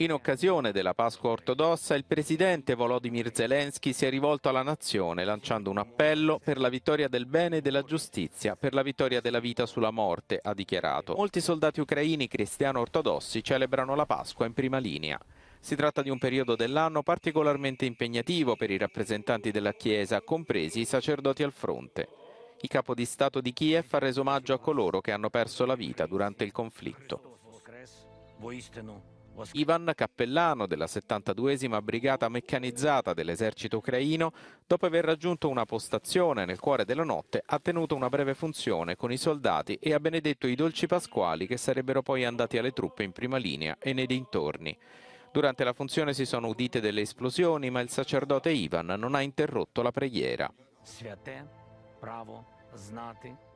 In occasione della Pasqua ortodossa, il presidente Volodymyr Zelensky si è rivolto alla nazione lanciando un appello per la vittoria del bene e della giustizia, per la vittoria della vita sulla morte, ha dichiarato. Molti soldati ucraini cristiano-ortodossi celebrano la Pasqua in prima linea. Si tratta di un periodo dell'anno particolarmente impegnativo per i rappresentanti della Chiesa, compresi i sacerdoti al fronte. Il capo di Stato di Kiev ha reso omaggio a coloro che hanno perso la vita durante il conflitto. Ivan, cappellano della 72esima Brigata Meccanizzata dell'esercito ucraino, dopo aver raggiunto una postazione nel cuore della notte, ha tenuto una breve funzione con i soldati e ha benedetto i dolci pasquali che sarebbero poi andati alle truppe in prima linea e nei dintorni. Durante la funzione si sono udite delle esplosioni, ma il sacerdote Ivan non ha interrotto la preghiera. Святе bravo, знати